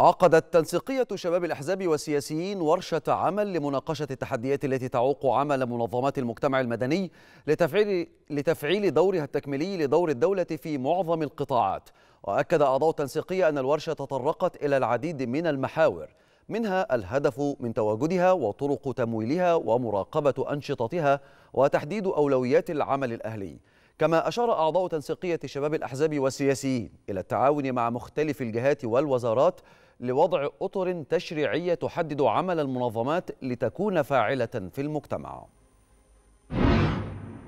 عقدت تنسيقية شباب الأحزاب والسياسيين ورشة عمل لمناقشة التحديات التي تعوق عمل منظمات المجتمع المدني لتفعيل, لتفعيل دورها التكميلي لدور الدولة في معظم القطاعات وأكد أعضاء التنسيقية أن الورشة تطرقت إلى العديد من المحاور منها الهدف من تواجدها وطرق تمويلها ومراقبة أنشطتها وتحديد أولويات العمل الأهلي كما أشار أعضاء تنسيقية شباب الأحزاب والسياسيين إلى التعاون مع مختلف الجهات والوزارات لوضع أطر تشريعية تحدد عمل المنظمات لتكون فاعلة في المجتمع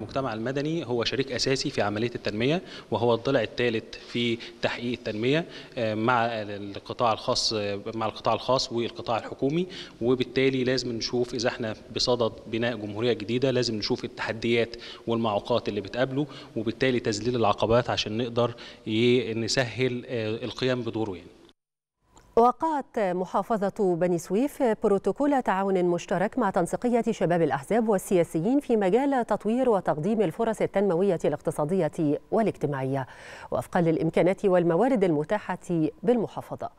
المجتمع المدني هو شريك اساسي في عمليه التنميه وهو الضلع الثالث في تحقيق التنميه آه، مع القطاع الخاص آه، مع القطاع الخاص والقطاع الحكومي وبالتالي لازم نشوف اذا احنا بصدد بناء جمهوريه جديده لازم نشوف التحديات والمعوقات اللي بتقابله وبالتالي تذليل العقبات عشان نقدر نسهل آه، القيام بدوره يعني وقعت محافظة بني سويف بروتوكول تعاون مشترك مع تنسيقية شباب الأحزاب والسياسيين في مجال تطوير وتقديم الفرص التنموية الاقتصادية والاجتماعية وفقا للإمكانات والموارد المتاحة بالمحافظة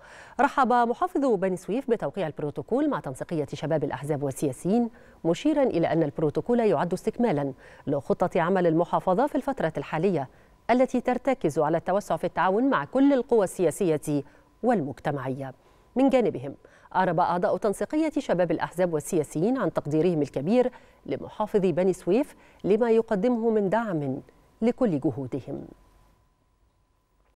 رحب محافظ بني سويف بتوقيع البروتوكول مع تنسيقية شباب الأحزاب والسياسيين مشيرا إلى أن البروتوكول يعد استكمالا لخطة عمل المحافظة في الفترة الحالية التي ترتكز على التوسع في التعاون مع كل القوى السياسية والمجتمعية من جانبهم أعرب أعضاء تنسيقية شباب الأحزاب والسياسيين عن تقديرهم الكبير لمحافظي بني سويف لما يقدمه من دعم لكل جهودهم